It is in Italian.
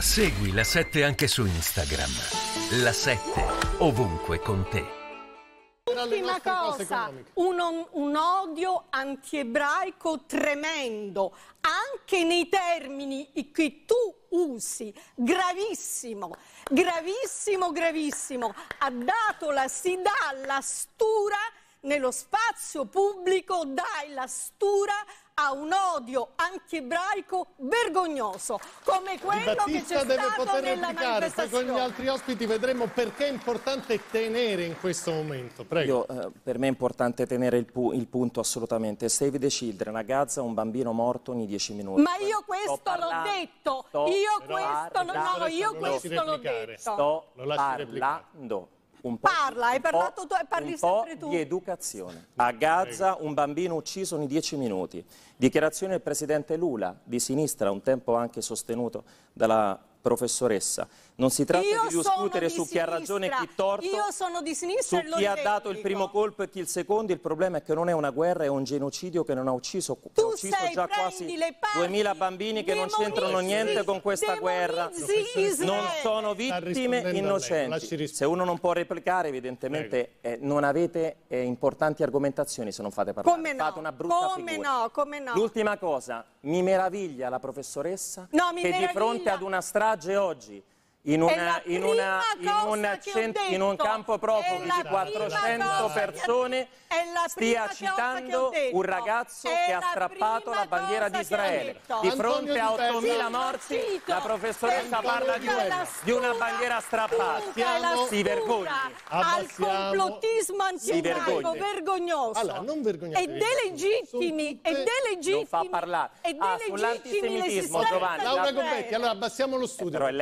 Segui la 7 anche su Instagram. La 7 ovunque con te. Ultima cosa, un, un odio antiebraico tremendo, anche nei termini che tu usi, gravissimo, gravissimo, gravissimo. Ha dato la, si dà la stura nello spazio pubblico dai la stura a un odio antiebraico vergognoso, come quello che c'è stato nella replicare. Poi con gli altri ospiti vedremo perché è importante tenere in questo momento. Prego. Io, eh, per me è importante tenere il, pu il, punto assolutamente. Save the Children, a Gaza un bambino morto ogni 10 minuti. Ma io questo l'ho detto. Io questo, no, io questo l'ho detto. Sto parlando un po', Parla, un hai parlato tu, parli sempre tu. di educazione. A Gaza un bambino ucciso ogni dieci minuti. Dichiarazione del presidente Lula, di sinistra, un tempo anche sostenuto dalla professoressa. Non si tratta Io di discutere di su sinistra. chi ha ragione e chi torto, su chi ha dato il primo colpo e chi il secondo. Il problema è che non è una guerra, è un genocidio che non ha ucciso, tu ha ucciso sei, già quasi 2000 bambini che non c'entrano niente con questa guerra. Non sono vittime innocenti. Se uno non può replicare, evidentemente eh, non avete eh, importanti argomentazioni se non fate parlare. Come no? Fate una brutta come figura. No, come no? L'ultima cosa, mi meraviglia la professoressa no, mi che meraviglia. di fronte ad una strage oggi in, una, in, una, in, una cent- in, un campo profughi di 400 persone stia citando un ragazzo che ha strappato la bandiera di Israele. Di fronte a 8.000 morti la professoressa Antonio parla di, quella, di una bandiera strappata. Si vergogni. Al complottismo antigiudaico vergognoso. Allora, non e delegittimi, e delegittimi, non fa parlare. E ah, sull'antisemitismo Giovanni. Laura Gombetti, allora abbassiamo lo studio.